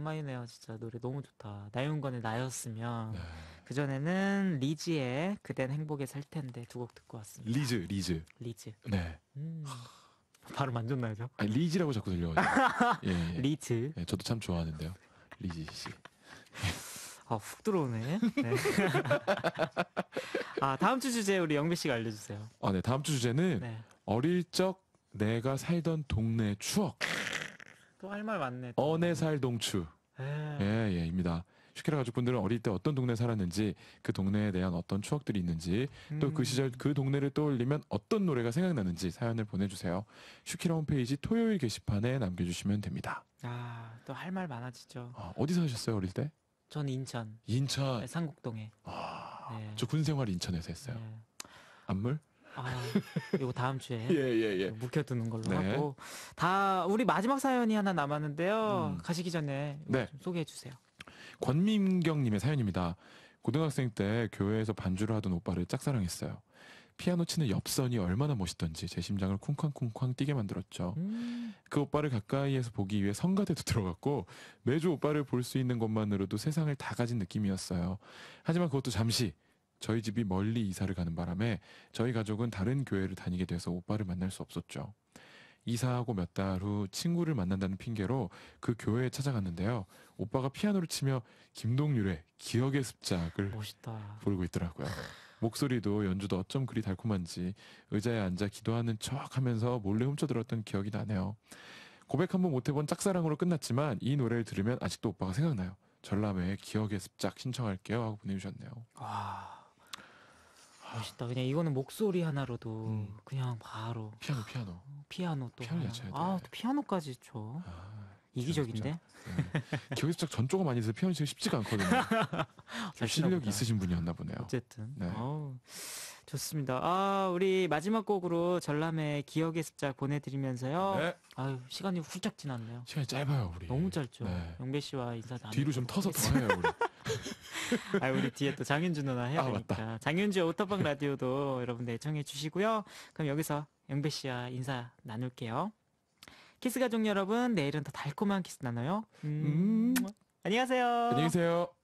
굿마이네요 진짜 노래 너무 좋다. 나윤건의 나였으면 네. 그 전에는 리즈의 그댄 행복에 살 텐데 두 곡 듣고 왔습니다. 리즈, 리즈. 리즈. 네. 음. 바로 만졌나요, 아니, 리즈라고 자꾸 들려가지고. 예, 예. 리즈. 예, 저도 참 좋아하는데요. 리즈 씨. 아, 훅 들어오네. 네. 아, 다음 주 주제 우리 영배 씨가 알려주세요. 아, 네. 다음 주 주제는 네. 어릴 적 내가 살던 동네 추억. 또할말 많네. 어네살 동추. 예, 예입니다. 예, 슈케라 가족분들은 어릴 때 어떤 동네 살았는지 그 동네에 대한 어떤 추억들이 있는지 또그 음. 시절 그 동네를 떠올리면 어떤 노래가 생각나는지 사연을 보내주세요. 슈키라 홈페이지 토요일 게시판에 남겨주시면 됩니다. 아, 또 할 말 많아지죠. 아, 어디서 셨어요 어릴 때? 전 인천 인천. 네, 상곡동에. 아, 네. 저 군생활 인천에서 했어요. 네. 안물? 아, 이거 다음 주에 예, 예, 예. 묵혀두는 걸로 네. 하고 다 우리 마지막 사연이 하나 남았는데요. 음. 가시기 전에 네. 소개해 주세요. 권민경님의 사연입니다. 고등학생 때 교회에서 반주를 하던 오빠를 짝사랑했어요. 피아노 치는 옆선이 얼마나 멋있던지 제 심장을 쿵쾅쿵쾅 뛰게 만들었죠. 음. 그 오빠를 가까이에서 보기 위해 성가대도 들어갔고 매주 오빠를 볼 수 있는 것만으로도 세상을 다 가진 느낌이었어요. 하지만 그것도 잠시 저희 집이 멀리 이사를 가는 바람에 저희 가족은 다른 교회를 다니게 돼서 오빠를 만날 수 없었죠. 이사하고 몇 달 후 친구를 만난다는 핑계로 그 교회에 찾아갔는데요. 오빠가 피아노를 치며 김동률의 기억의 습작을 멋있다. 부르고 있더라고요. 목소리도 연주도 어쩜 그리 달콤한지 의자에 앉아 기도하는 척 하면서 몰래 훔쳐들었던 기억이 나네요. 고백 한번 못해본 짝사랑으로 끝났지만 이 노래를 들으면 아직도 오빠가 생각나요. 전람회의 기억의 습작 신청할게요 하고 보내주셨네요. 와. 멋있다. 그냥 이거는 목소리 하나로도 음. 그냥 바로 피아노 피아노 피아노 또 피아노 아, 또 피아노까지 쳐. 아, 이기적인데? 네. 기억수작 전조가 많이 있어서 피아노 치기 쉽지가 않거든요. 실력이 있으신 분이었나 보네요. 어쨌든. 네. 좋습니다. 아, 우리 마지막 곡으로 전람의 기억의 숫자 보내드리면서요. 네. 아유, 시간이 훌쩍 지났네요. 시간이 짧아요, 우리. 너무 짧죠. 네. 영배 씨와 인사 나누 뒤로 좀 터서 더 해요, 우리. 아, 우리 뒤에 또 장윤주 누나 해야 아, 되니까. 맞다. 장윤주 오토박 라디오도 여러분들 애청해 주시고요. 그럼 여기서 영배 씨와 인사 나눌게요. 키스 가족 여러분, 내일은 더 달콤한 키스 나눠요. 음. 음. 안녕하세요. 안녕히 계세요.